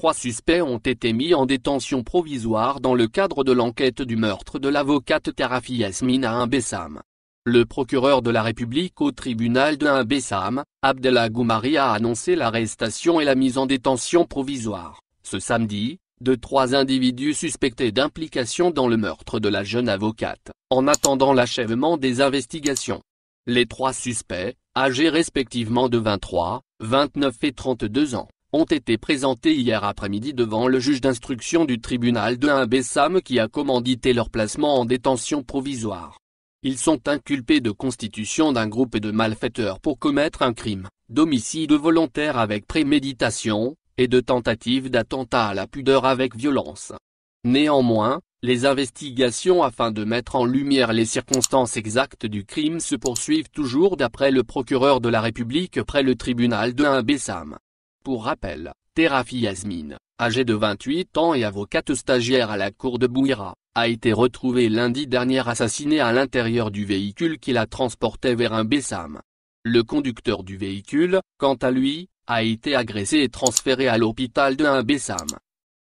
Trois suspects ont été mis en détention provisoire dans le cadre de l'enquête du meurtre de l'avocate Tarafi Yasmina Imbessam. Le procureur de la République au tribunal de Imbessam, Abdallah Goumari a annoncé l'arrestation et la mise en détention provisoire, ce samedi, de trois individus suspectés d'implication dans le meurtre de la jeune avocate, en attendant l'achèvement des investigations. Les trois suspects, âgés respectivement de 23, 29 et 32 ans, ont été présentés hier après-midi devant le juge d'instruction du tribunal de 1 Bessam qui a commandité leur placement en détention provisoire. Ils sont inculpés de constitution d'un groupe de malfaiteurs pour commettre un crime, d'homicide volontaire avec préméditation, et de tentative d'attentat à la pudeur avec violence. Néanmoins, les investigations afin de mettre en lumière les circonstances exactes du crime se poursuivent toujours d'après le procureur de la République près le tribunal de 1 Bessam. Pour rappel, Terafi Yasmine, âgée de 28 ans et avocate stagiaire à la cour de Bouira, a été retrouvée lundi dernier assassinée à l'intérieur du véhicule qui la transportait vers un Bessam. Le conducteur du véhicule, quant à lui, a été agressé et transféré à l'hôpital de un Bessam.